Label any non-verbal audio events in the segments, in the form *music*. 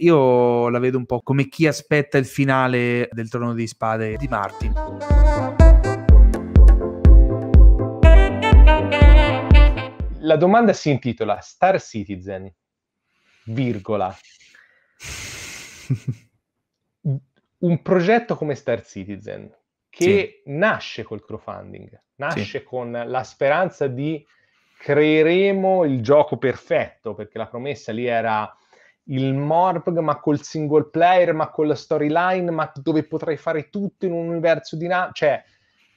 Io la vedo un po' come chi aspetta il finale del Trono di Spade di Martin. La domanda si intitola Star Citizen, virgola. *laughs* un progetto come Star Citizen che sì. nasce col crowdfunding, nasce sì. con la speranza di creeremo il gioco perfetto, perché la promessa lì era il morpg, ma col single player, ma con la storyline, ma dove potrei fare tutto in un universo di dinamico. Cioè,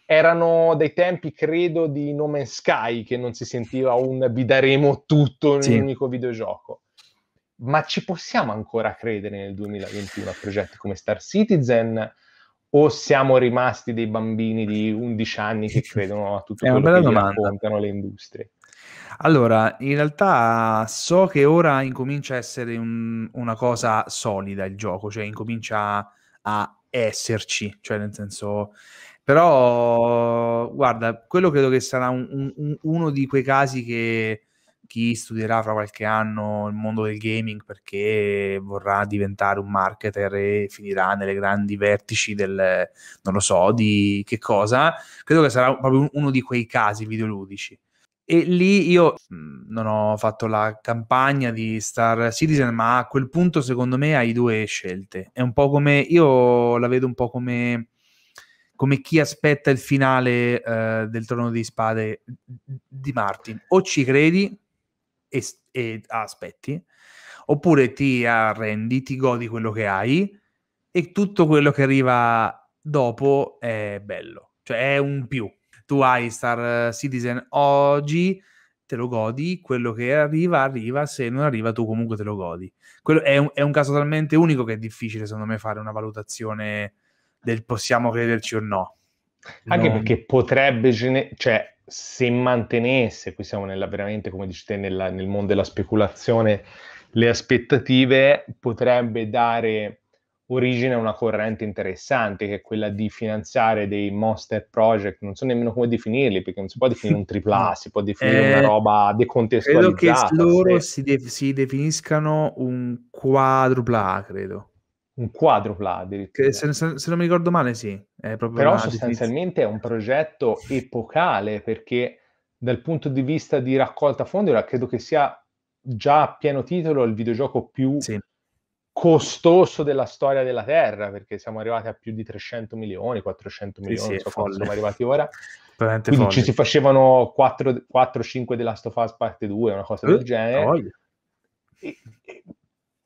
erano dei tempi, credo, di No Man's Sky, che non si sentiva un vi daremo tutto in sì. un unico videogioco. Ma ci possiamo ancora credere nel 2021 a progetti come Star Citizen? O siamo rimasti dei bambini di 11 anni che *laughs* credono a tutto È quello che domanda. raccontano le industrie? Allora, in realtà so che ora incomincia a essere un- una cosa solida il gioco, cioè incomincia a, esserci, cioè nel senso... Però, guarda, quello credo che sarà un- un- uno di quei casi che chi studierà fra qualche anno il mondo del gaming perché vorrà diventare un marketer e finirà nelle grandi vertici del, non lo so, di che cosa, credo che sarà proprio uno di quei casi videoludici e lì io mhmm, non ho fatto la campagna di Star Citizen, ma a quel punto secondo me hai due scelte. È un po' come io la vedo un po' come, come chi aspetta il finale eh, del Trono di Spade di Martin. O ci credi e, e aspetti, oppure ti arrendi, ti godi quello che hai e tutto quello che arriva dopo è bello, cioè è un più tu hai Star eh, Citizen oggi, te lo godi, quello che arriva arriva, se non arriva tu comunque te lo godi. Quello è, un, è un caso talmente unico che è difficile secondo me fare una valutazione del possiamo crederci o no. Anche non... perché potrebbe, gener- cioè se mantenesse, qui siamo nella, veramente come dici te, nella, nel mondo della speculazione, le aspettative potrebbe dare origine una corrente interessante che è quella di finanziare dei monster project, non so nemmeno come definirli perché non si può definire un AAA, *laughs* si può definire eh, una roba decontestualizzata. Credo che loro se... si, de- si, definiscano un quadrupla A, credo. Un quadrupla addirittura. Se, se, se, non mi ricordo male sì. Però sostanzialmente è un progetto epocale perché dal punto di vista di raccolta fondi, ora credo che sia già a pieno titolo il videogioco più... Sì costoso della storia della Terra, perché siamo arrivati a più di 300 milioni, 400 milioni, sì, sì, so quanto siamo arrivati ora. *laughs* Quindi folle. ci si facevano 4-5 della Stofas parte 2, una cosa uh, del eh, genere. E, e,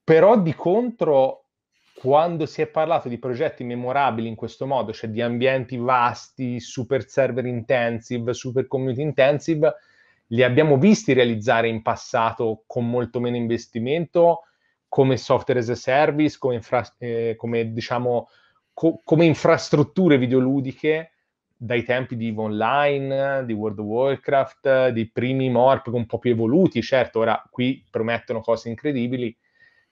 però di contro, quando si è parlato di progetti memorabili in questo modo, cioè di ambienti vasti, super server intensive, super community intensive, li abbiamo visti realizzare in passato con molto meno investimento come software as a service, come, infra- eh, come, diciamo, co- come infrastrutture videoludiche dai tempi di EVE Online, di World of Warcraft, dei primi MORP un po' più evoluti, certo, ora qui promettono cose incredibili,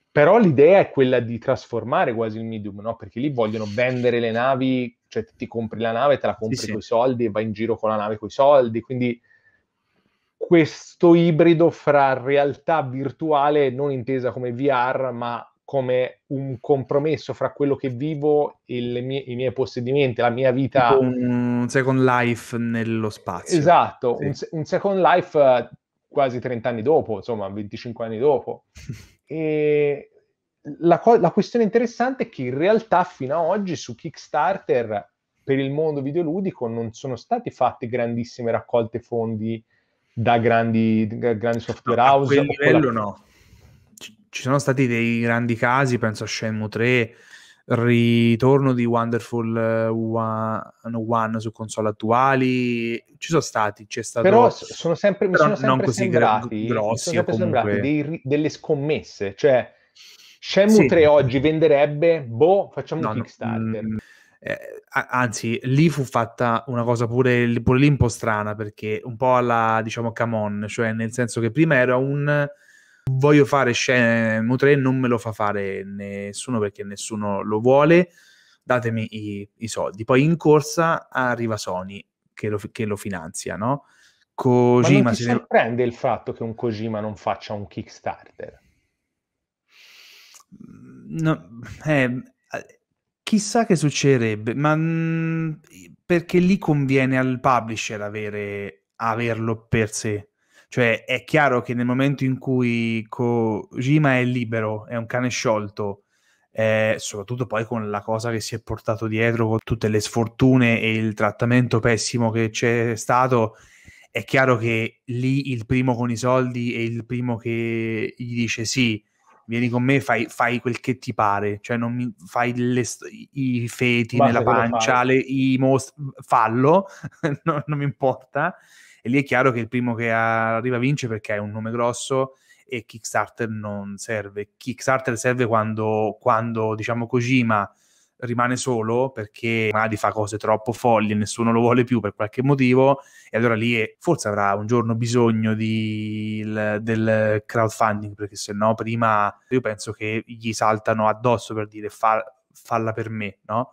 però l'idea è quella di trasformare quasi il medium, no? Perché lì vogliono vendere le navi, cioè ti compri la nave, te la compri sì, con i sì. soldi e vai in giro con la nave con i soldi, quindi questo ibrido fra realtà virtuale non intesa come VR, ma come un compromesso fra quello che vivo e mie, i miei possedimenti, la mia vita. Tipo un Second Life nello spazio. Esatto, sì. un, un, Second Life eh, quasi 30 anni dopo, insomma 25 anni dopo. e la, co- la questione interessante è che in realtà fino ad oggi su Kickstarter per il mondo videoludico non sono state fatte grandissime raccolte fondi da grandi, da grandi software no, house. A quel livello la... no. Ci sono stati dei grandi casi, penso a Shenmue 3, ritorno di Wonderful eh, One, su console attuali ci sono stati c'è stato però sono sempre, però mi sono sempre sembrati, grossi, mi sono sempre comunque... dei, delle scommesse cioè Shenmue sì. 3 oggi venderebbe boh facciamo no, un Kickstarter no, mm, eh, anzi, lì fu fatta una cosa pure, pure lì un po' strana, perché un po' alla, diciamo, come on, cioè nel senso che prima era un voglio fare scene Mu3, non me lo fa fare nessuno perché nessuno lo vuole, datemi i, i soldi. Poi in corsa arriva Sony che lo, che lo finanzia, no? Kojima Ma non ti sorprende ne... il fatto che un Kojima non faccia un Kickstarter? No, eh, chissà che succederebbe, ma mm, perché lì conviene al publisher avere, averlo per sé. Cioè è chiaro che nel momento in cui Kojima è libero, è un cane sciolto, eh, soprattutto poi con la cosa che si è portato dietro, con tutte le sfortune e il trattamento pessimo che c'è stato, è chiaro che lì il primo con i soldi e il primo che gli dice sì, vieni con me, fai, fai quel che ti pare, cioè non mi, fai le, i feti Basta nella pancia, le, i most, fallo, *laughs* non, non mi importa. E lì è chiaro che il primo che arriva vince perché è un nome grosso e Kickstarter non serve. Kickstarter serve quando, quando diciamo Kojima rimane solo perché magari fa cose troppo folli, e nessuno lo vuole più per qualche motivo e allora lì forse avrà un giorno bisogno di, del crowdfunding perché se no prima io penso che gli saltano addosso per dire fa, falla per me, no?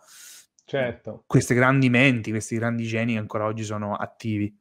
Certo. Queste grandi menti, questi grandi geni ancora oggi sono attivi.